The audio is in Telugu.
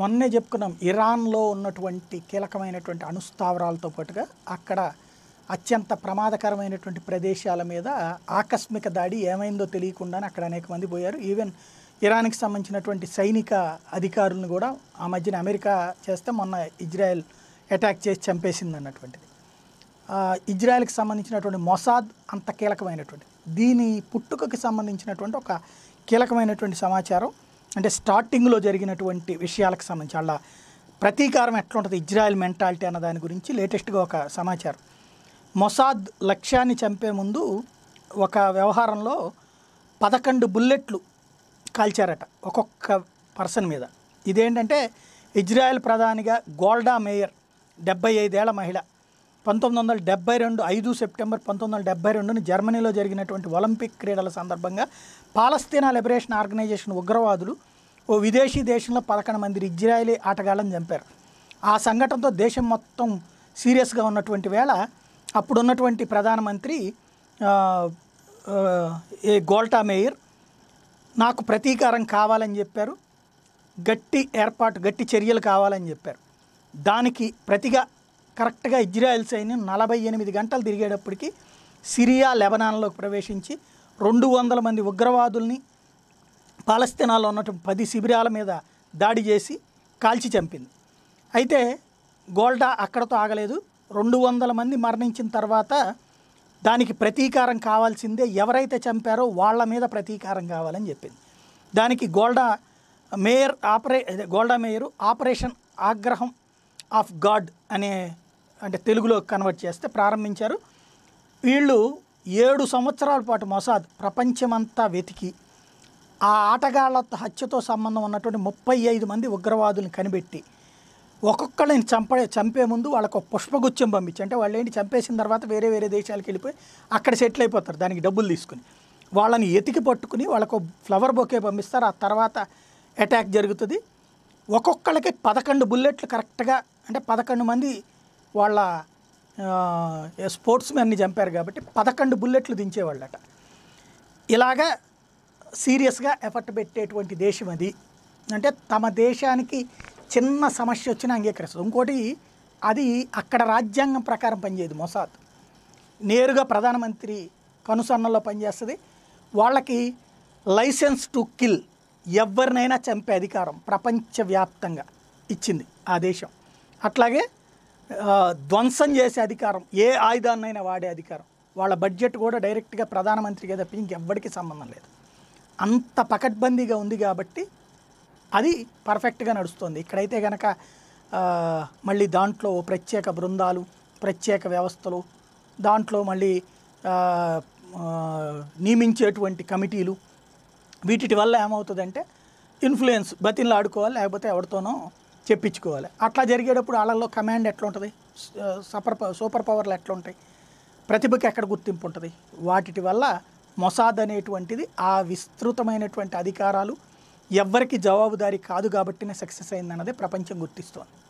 మొన్నే చెప్పుకున్నాం ఇరాన్లో ఉన్నటువంటి కీలకమైనటువంటి అణుస్థావరాలతో పాటుగా అక్కడ అత్యంత ప్రమాదకరమైనటువంటి ప్రదేశాల మీద ఆకస్మిక దాడి ఏమైందో తెలియకుండానే అక్కడ అనేక మంది పోయారు ఈవెన్ ఇరాన్కి సంబంధించినటువంటి సైనిక అధికారులను కూడా ఆ మధ్యన అమెరికా చేస్తే మొన్న ఇజ్రాయెల్ అటాక్ చేసి చంపేసింది అన్నటువంటిది ఇజ్రాయెల్కి సంబంధించినటువంటి మొసాద్ అంత కీలకమైనటువంటి దీని పుట్టుకకి సంబంధించినటువంటి ఒక కీలకమైనటువంటి సమాచారం అంటే స్టార్టింగ్లో జరిగినటువంటి విషయాలకు సంబంధించి వాళ్ళ ప్రతీకారం ఎట్లుంటుంది ఇజ్రాయెల్ మెంటాలిటీ అన్న దాని గురించి లేటెస్ట్గా ఒక సమాచారం మొసాద్ లక్ష్యాన్ని చంపే ముందు ఒక వ్యవహారంలో పదకొండు బుల్లెట్లు కాల్చారట ఒక్కొక్క పర్సన్ మీద ఇదేంటంటే ఇజ్రాయెల్ ప్రధానిగా గోల్డా మేయర్ డెబ్బై ఐదేళ్ల మహిళ పంతొమ్మిది వందల డెబ్బై రెండు ఐదు సెప్టెంబర్ పంతొమ్మిది వందల డెబ్బై రెండుని జర్మనీలో జరిగినటువంటి ఒలింపిక్ క్రీడల సందర్భంగా పాలస్తీనా లిబరేషన్ ఆర్గనైజేషన్ ఉగ్రవాదులు ఓ విదేశీ దేశంలో పదకొండు మంది ఇజ్రాయలీ ఆటగాళ్ళని చంపారు ఆ సంఘటనతో దేశం మొత్తం సీరియస్గా ఉన్నటువంటి వేళ అప్పుడున్నటువంటి ప్రధానమంత్రి ఏ గోల్టా మేయర్ నాకు ప్రతీకారం కావాలని చెప్పారు గట్టి ఏర్పాటు గట్టి చర్యలు కావాలని చెప్పారు దానికి ప్రతిగా కరెక్ట్గా ఇజ్రాయెల్ సైన్యం నలభై ఎనిమిది గంటలు తిరిగేటప్పటికి సిరియా లెబనాన్లోకి ప్రవేశించి రెండు వందల మంది ఉగ్రవాదుల్ని పాలస్తీనాలో ఉన్నటువంటి పది శిబిరాల మీద దాడి చేసి కాల్చి చంపింది అయితే గోల్డా అక్కడతో ఆగలేదు రెండు వందల మంది మరణించిన తర్వాత దానికి ప్రతీకారం కావాల్సిందే ఎవరైతే చంపారో వాళ్ళ మీద ప్రతీకారం కావాలని చెప్పింది దానికి గోల్డా మేయర్ ఆపరే గోల్డా మేయరు ఆపరేషన్ ఆగ్రహం ఆఫ్ గాడ్ అనే అంటే తెలుగులో కన్వర్ట్ చేస్తే ప్రారంభించారు వీళ్ళు ఏడు సంవత్సరాల పాటు మొసాద్ ప్రపంచమంతా వెతికి ఆ ఆటగాళ్ల హత్యతో సంబంధం ఉన్నటువంటి ముప్పై ఐదు మంది ఉగ్రవాదులను కనిపెట్టి ఒక్కొక్కళ్ళని చంపే చంపే ముందు వాళ్ళకు పుష్పగుచ్చం పంపించి అంటే వాళ్ళు ఏంటి చంపేసిన తర్వాత వేరే వేరే దేశాలకు వెళ్ళిపోయి అక్కడ సెటిల్ అయిపోతారు దానికి డబ్బులు తీసుకుని వాళ్ళని ఎతికి పట్టుకుని వాళ్ళకు ఫ్లవర్ బొకే పంపిస్తారు ఆ తర్వాత అటాక్ జరుగుతుంది ఒక్కొక్కళ్ళకి పదకొండు బుల్లెట్లు కరెక్ట్గా అంటే పదకొండు మంది వాళ్ళ స్పోర్ట్స్ మెన్ని చంపారు కాబట్టి పదకొండు బుల్లెట్లు దించేవాళ్ళట ఇలాగా సీరియస్గా ఎఫర్ట్ పెట్టేటువంటి దేశం అది అంటే తమ దేశానికి చిన్న సమస్య వచ్చిన అంగీకరిస్తుంది ఇంకోటి అది అక్కడ రాజ్యాంగం ప్రకారం పనిచేయదు మొసాద్ నేరుగా ప్రధానమంత్రి కనుసన్నల్లో పనిచేస్తుంది వాళ్ళకి లైసెన్స్ టు కిల్ ఎవరినైనా చంపే అధికారం ప్రపంచవ్యాప్తంగా ఇచ్చింది ఆ దేశం అట్లాగే ధ్వంసం చేసే అధికారం ఏ ఆయుధాన్నైనా వాడే అధికారం వాళ్ళ బడ్జెట్ కూడా డైరెక్ట్గా ప్రధానమంత్రికే తప్పి ఇంకెవ్వడికి సంబంధం లేదు అంత పకడ్బందీగా ఉంది కాబట్టి అది పర్ఫెక్ట్గా నడుస్తుంది ఇక్కడైతే కనుక మళ్ళీ దాంట్లో ప్రత్యేక బృందాలు ప్రత్యేక వ్యవస్థలు దాంట్లో మళ్ళీ నియమించేటువంటి కమిటీలు వీటి వల్ల ఏమవుతుందంటే ఇన్ఫ్లుయెన్స్ బతిన్లు ఆడుకోవాలి లేకపోతే ఎవరితోనో చెప్పించుకోవాలి అట్లా జరిగేటప్పుడు వాళ్ళల్లో కమాండ్ ఎట్లా ఉంటుంది సూపర్ సూపర్ పవర్లు ఎట్లా ఉంటాయి ప్రతిభకి ఎక్కడ గుర్తింపు ఉంటుంది వాటి వల్ల మొసాద్ అనేటువంటిది ఆ విస్తృతమైనటువంటి అధికారాలు ఎవ్వరికి జవాబుదారీ కాదు కాబట్టినే సక్సెస్ అయింది అన్నది ప్రపంచం గుర్తిస్తోంది